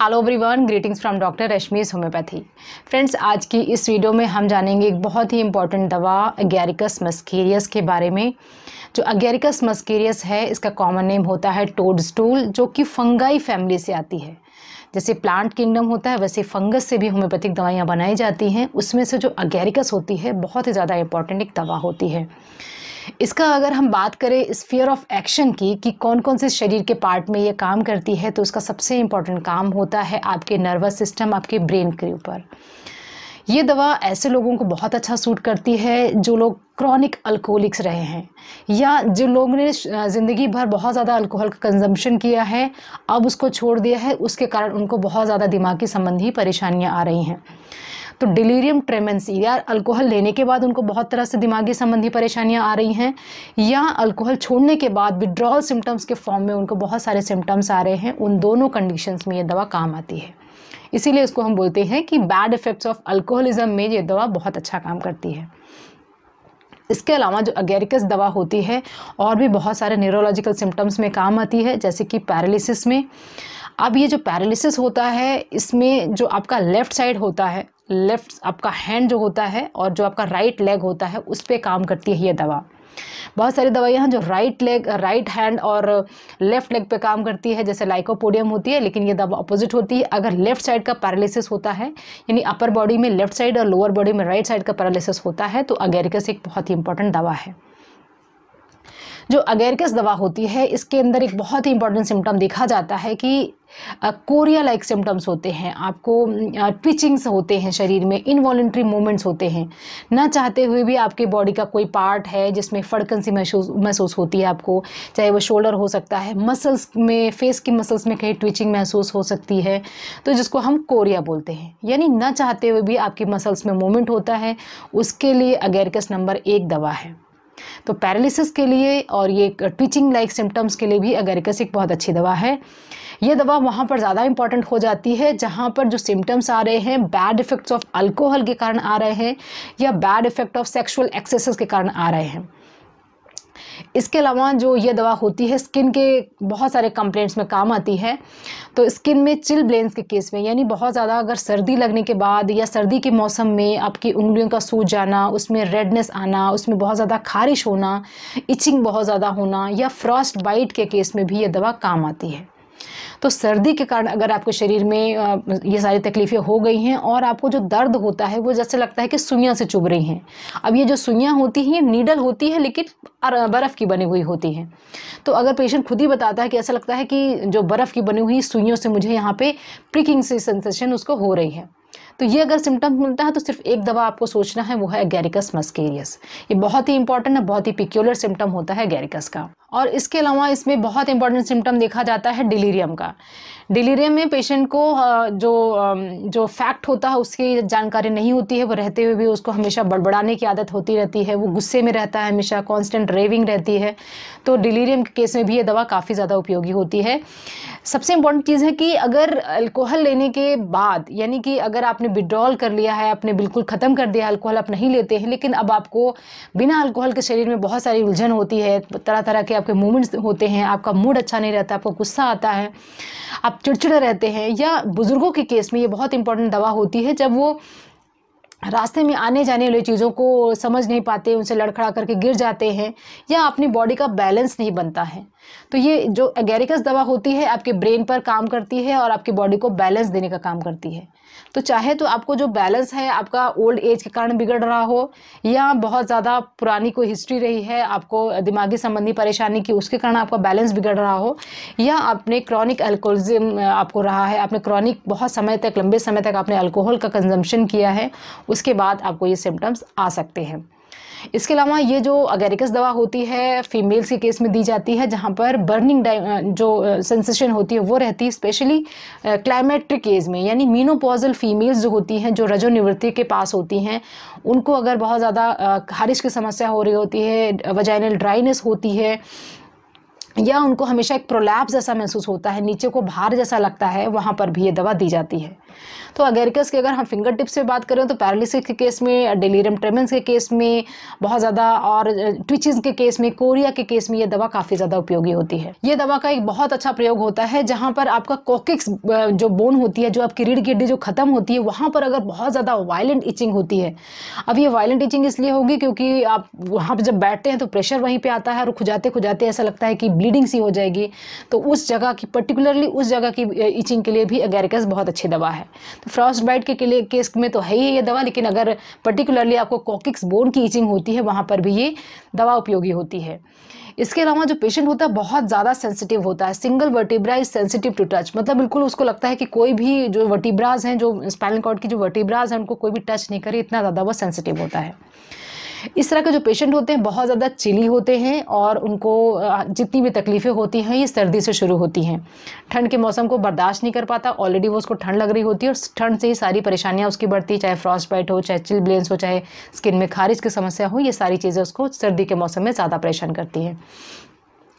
hello everyone greetings from doctor Rashmi's homeopathy friends आज की इस वीडियो में हम जानेंगे एक बहुत ही इंपॉर्टेंट दवा अगेरिकस मस्केरियस के बारे में जो अगेरिकस मस्केरियस है इसका कॉमन नेम होता है टोड स्टूल जो कि फंगाई फैमिली से आती है जैसे प्लांट किंगडम होता है वैसे फंगस से भी होम्योपैथिक दवाइयाँ बनाई जाती हैं उसमें से जो अगेरिकस होती है बहुत ही ज़्यादा इंपॉर्टेंट एक दवा होती है इसका अगर हम बात करें स्फीयर ऑफ एक्शन की कि कौन कौन से शरीर के पार्ट में ये काम करती है तो उसका सबसे इम्पॉर्टेंट काम होता है आपके नर्वस सिस्टम आपके ब्रेन के ऊपर ये दवा ऐसे लोगों को बहुत अच्छा सूट करती है जो लोग क्रॉनिक अल्कोहलिक्स रहे हैं या जो लोगों ने ज़िंदगी भर बहुत ज़्यादा अल्कोहल का कंजम्पशन किया है अब उसको छोड़ दिया है उसके कारण उनको बहुत ज़्यादा दिमागी संबंधी परेशानियाँ आ रही हैं तो डिलीरियम ट्रेमेंसी यार अल्कोहल लेने के बाद उनको बहुत तरह से दिमागी संबंधी परेशानियाँ आ रही हैं या अल्कोहल छोड़ने के बाद विड्रॉल सिम्टम्स के फॉर्म में उनको बहुत सारे सिम्टम्स आ रहे हैं उन दोनों कंडीशंस में ये दवा काम आती है इसीलिए इसको हम बोलते हैं कि बैड इफ़ेक्ट्स ऑफ अल्कोहलिज्म में ये दवा बहुत अच्छा काम करती है इसके अलावा जो अगेरिकस दवा होती है और भी बहुत सारे न्यूरोलॉजिकल सिम्टम्स में काम आती है जैसे कि पैरालिसिस में अब ये जो पैरालिसिस होता है इसमें जो आपका लेफ़्ट साइड होता है लेफ्ट आपका हैंड जो होता है और जो आपका राइट लेग होता है उस पर काम करती है ये दवा बहुत सारी दवाइयाँ हैं जो राइट लेग राइट हैंड और लेफ्ट लेग पे काम करती है जैसे लाइकोपोडियम होती है लेकिन ये दवा अपोजिट होती है अगर लेफ्ट साइड का पैरालिसिस होता है यानी अपर बॉडी में लेफ्ट साइड और लोअर बॉडी में राइट साइड का पैरालिसिस होता है तो अगेरिकस एक बहुत ही इंपॉर्टेंट दवा है जो अगेरकस दवा होती है इसके अंदर एक बहुत ही इंपॉर्टेंट सिम्टम देखा जाता है कि कोरिया लाइक सिम्टम्स होते हैं आपको ट्विचिंग्स होते हैं शरीर में इनवॉलेंट्री मूवमेंट्स होते हैं ना चाहते हुए भी आपके बॉडी का कोई पार्ट है जिसमें फड़कन सी महसूस महसूस होती है आपको चाहे वो शोल्डर हो सकता है मसल्स में फेस की मसल्स में कहीं ट्विचिंग महसूस हो सकती है तो जिसको हम कोरिया बोलते हैं यानी ना चाहते हुए भी आपकी मसल्स में मूवमेंट होता है उसके लिए अगेरकस नंबर एक दवा है तो पैरालिसिस के लिए और ये ट्विचिंग लाइक सिम्टम्स के लिए भी अगेरिकस एक बहुत अच्छी दवा है ये दवा वहाँ पर ज़्यादा इंपॉर्टेंट हो जाती है जहाँ पर जो सिम्टम्स आ रहे हैं बैड इफ़ेक्ट्स ऑफ अल्कोहल के कारण आ रहे हैं या bad effect of sexual excesses के कारण आ रहे हैं इसके अलावा जो ये दवा होती है स्किन के बहुत सारे कंप्लेंट्स में काम आती है तो स्किन में चिल ब्लेंस के केस में यानी बहुत ज़्यादा अगर सर्दी लगने के बाद या सर्दी के मौसम में आपकी उंगलियों का सूज जाना उसमें रेडनेस आना उसमें बहुत ज़्यादा खारिश होना इचिंग बहुत ज़्यादा होना या फ्रॉस्ट बाइट के केस में भी ये दवा काम आती है तो सर्दी के कारण अगर आपके शरीर में ये सारी तकलीफ़ें हो गई हैं और आपको जो दर्द होता है वो जैसे लगता है कि सुइयाँ से चुभ रही हैं अब ये जो सुइयाँ होती हैं ये नीडल होती है लेकिन बर्फ़ की बनी हुई होती हैं तो अगर पेशेंट खुद ही बताता है कि ऐसा लगता है कि जो बर्फ़ की बनी हुई सुइयों से मुझे यहाँ पे प्रिकिंग से सेंसेशन उसको हो रही है तो ये अगर सिम्टम मिलता है तो सिर्फ एक दवा आपको सोचना है वो है गैरिकस मस्केरियस ये बहुत ही इंपॉर्टेंट है बहुत ही पिक्यूलर सिम्टम होता है गैरिकस का और इसके अलावा इसमें बहुत इंपॉर्टेंट सिम्टम देखा जाता है डिलीरियम का डिलीरियम में पेशेंट को जो जो फैक्ट होता है उसकी जानकारी नहीं होती है वो रहते हुए भी उसको हमेशा बड़बड़ाने की आदत होती रहती है वो गुस्से में रहता है हमेशा कॉन्स्टेंट रेविंग रहती है तो डिलीरियम के केस में भी ये दवा काफ़ी ज़्यादा उपयोगी होती है सबसे इम्पोर्टेंट चीज़ है कि अगर अल्कोहल लेने के बाद यानी कि अगर आपने विड्रॉल कर लिया है आपने बिल्कुल ख़त्म कर दिया अल्कोहल आप नहीं लेते हैं लेकिन अब आपको बिना अल्कोहल के शरीर में बहुत सारी उलझन होती है तरह तरह के आपके मूवमेंट्स होते हैं आपका मूड अच्छा नहीं रहता आपको गुस्सा आता है आप चिड़चिड़े रहते हैं या बुज़ुर्गों के केस में ये बहुत इंपॉर्टेंट दवा होती है जब वो रास्ते में आने जाने वाली चीज़ों को समझ नहीं पाते उनसे लड़खड़ा करके गिर जाते हैं या अपनी बॉडी का बैलेंस नहीं बनता है तो ये जो एगेरिकस दवा होती है आपके ब्रेन पर काम करती है और आपकी बॉडी को बैलेंस देने का काम करती है तो चाहे तो आपको जो बैलेंस है आपका ओल्ड एज के कारण बिगड़ रहा हो या बहुत ज़्यादा पुरानी कोई हिस्ट्री रही है आपको दिमागी संबंधी परेशानी की उसके कारण आपका बैलेंस बिगड़ रहा हो या आपने क्रॉनिक अल्कोहलिज्म आपको रहा है आपने क्रॉनिक बहुत समय तक लंबे समय तक आपने अल्कोहल का कंजम्पशन किया है उसके बाद आपको ये सिम्टम्स आ सकते हैं इसके अलावा ये जो अगेरिकस दवा होती है फीमेल्स के केस में दी जाती है जहाँ पर बर्निंग जो सेंसेशन होती है वो रहती है स्पेशली क्लाइमेट्रिक केज में यानी मीनोपोजल फीमेल्स जो होती हैं जो रजोनिवृत्ति के पास होती हैं उनको अगर बहुत ज़्यादा खारिश की समस्या हो रही होती है वजाइनल ड्राइनेस होती है या उनको हमेशा एक प्रोलैप्स जैसा महसूस होता है नीचे को भार जैसा लगता है वहाँ पर भी ये दवा दी जाती है तो अगेरिकस की अगर हम फिंगर टिप्स पे बात करें तो पैरालिसिस के केस में डेलीरियम ट्रेमेंस के केस में बहुत ज़्यादा और ट्विचिज के केस में कोरिया के केस में ये दवा काफ़ी ज़्यादा उपयोगी होती है ये दवा का एक बहुत अच्छा प्रयोग होता है जहाँ पर आपका कॉकिक्स जो बोन होती है जो आपकी रीढ़ की हड्डी जो ख़त्म होती है वहाँ पर अगर बहुत ज़्यादा वायलेंट इचिंग होती है अब ये वायलेंट इचिंग इसलिए होगी क्योंकि आप वहाँ पर जब बैठते हैं तो प्रेशर वहीं पर आता है और खुजाते खुजाते ऐसा लगता है कि ब्ली ब्लीडिंग सी हो जाएगी तो उस जगह की पर्टिकुलरली उस जगह की इचिंग के लिए भी एगेरिकस बहुत अच्छी दवा है तो फ्रॉस्ट बाइट के, के लिए केस में तो है ही है ये दवा लेकिन अगर पर्टिकुलरली आपको कॉकिक्स बोन की इचिंग होती है वहाँ पर भी ये दवा उपयोगी होती है इसके अलावा जो पेशेंट होता है बहुत ज़्यादा सेंसिटिव होता है single vertebra is sensitive to touch मतलब बिल्कुल उसको लगता है कि कोई भी जो वर्टिब्राज हैं जो स्पाइनल कॉर्ड की जो वर्टिब्राज हैं उनको कोई भी टच नहीं करे इतना ज़्यादा वो सेंसिटिव होता है इस तरह के जो पेशेंट होते हैं बहुत ज़्यादा चिली होते हैं और उनको जितनी भी तकलीफ़ें होती हैं ये सर्दी से शुरू होती हैं ठंड के मौसम को बर्दाश्त नहीं कर पाता ऑलरेडी वो उसको ठंड लग रही होती है और ठंड से ही सारी परेशानियाँ उसकी बढ़ती है चाहे फ्रॉस्ट बाइट हो चाहे चिल ब्लेंस हो चाहे स्किन में खारिज की समस्या हो ये सारी चीज़ें उसको सर्दी के मौसम में ज़्यादा परेशान करती हैं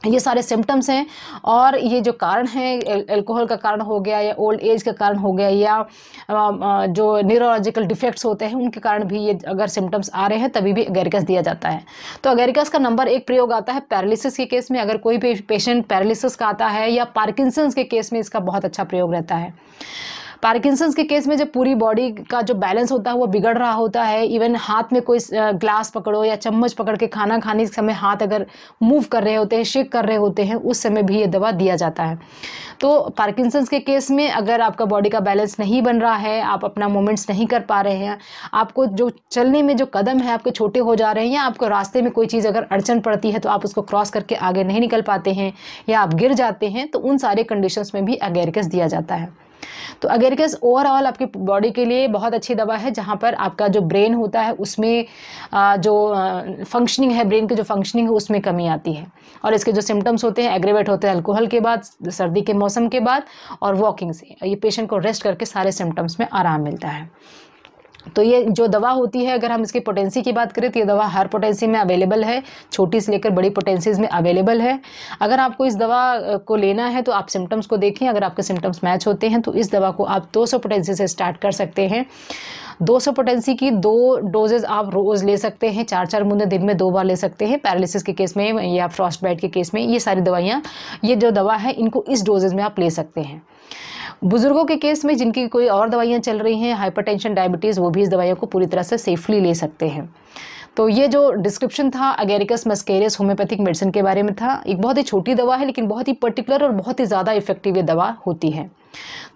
ये सारे सिम्टम्स हैं और ये जो कारण है अल्कोहल का कारण हो गया या ओल्ड एज का कारण हो गया या जो न्यूरोलॉजिकल डिफेक्ट्स होते हैं उनके कारण भी ये अगर सिम्टम्स आ रहे हैं तभी भी अगेरिकस दिया जाता है तो अगेरिकस का नंबर एक प्रयोग आता है पैरालिसिस के केस में अगर कोई भी पेशेंट पैरालिसिस का आता है या पार्किसन्स के केस में इसका बहुत अच्छा प्रयोग रहता है पार्किंसंस के केस में जब पूरी बॉडी का जो बैलेंस होता है वो बिगड़ रहा होता है इवन हाथ में कोई ग्लास पकड़ो या चम्मच पकड़ के खाना खाने के समय हाथ अगर मूव कर रहे होते हैं शेक कर रहे होते हैं उस समय भी ये दवा दिया जाता है तो पार्किंसंस के केस में अगर आपका बॉडी का बैलेंस नहीं बन रहा है आप अपना मूवमेंट्स नहीं कर पा रहे हैं आपको जो चलने में जो कदम है आपके छोटे हो जा रहे हैं या आपको रास्ते में कोई चीज़ अगर अड़चन पड़ती है तो आप उसको क्रॉस करके आगे नहीं निकल पाते हैं या आप गिर जाते हैं तो उन सारे कंडीशंस में भी अगेरकस दिया जाता है तो अगेरिकस ओवरऑल आपकी बॉडी के लिए बहुत अच्छी दवा है जहाँ पर आपका जो ब्रेन होता है उसमें जो फंक्शनिंग है ब्रेन की जो फंक्शनिंग है उसमें कमी आती है और इसके जो सिम्टम्स होते हैं एग्रेवेट होते हैं अल्कोहल के बाद सर्दी के मौसम के बाद और वॉकिंग से ये पेशेंट को रेस्ट करके सारे सिम्टम्स में आराम मिलता है तो ये जो दवा होती है अगर हम इसकी पोटेंसी की बात करें तो ये दवा हर पोटेंसी में अवेलेबल है छोटी से लेकर बड़ी पोटेंसीज में अवेलेबल है अगर आपको इस दवा को लेना है तो आप सिम्टम्स को देखें अगर आपके सिम्टम्स मैच होते हैं तो इस दवा को आप 200 पोटेंसी से स्टार्ट कर सकते हैं 200 पोटेंसी की दो डोजेज आप रोज़ ले सकते हैं चार चार बूंदे दिन में दो बार ले सकते हैं पैरालिसिस के केस में या फ्रॉस्ट बैट के केस में ये सारी दवाइयाँ ये जो दवा है इनको इस डोजेज में आप ले सकते हैं बुजुर्गों के केस में जिनकी कोई और दवाइयाँ चल रही हैं हाइपरटेंशन डायबिटीज़ वो भी इस दवाइयों को पूरी तरह से सेफली ले सकते हैं तो ये जो डिस्क्रिप्शन था अगेरिकस मस्केरियस होम्योपैथिक मेडिसिन के बारे में था एक बहुत ही छोटी दवा है लेकिन बहुत ही पर्टिकुलर और बहुत ही ज़्यादा इफेक्टिव ये दवा होती है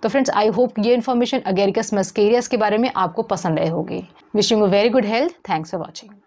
तो फ्रेंड्स आई होप ये इन्फॉर्मेशन अगेरिकस मस्केरियस के बारे में आपको पसंद आए होगी wishing you very good health thanks for watching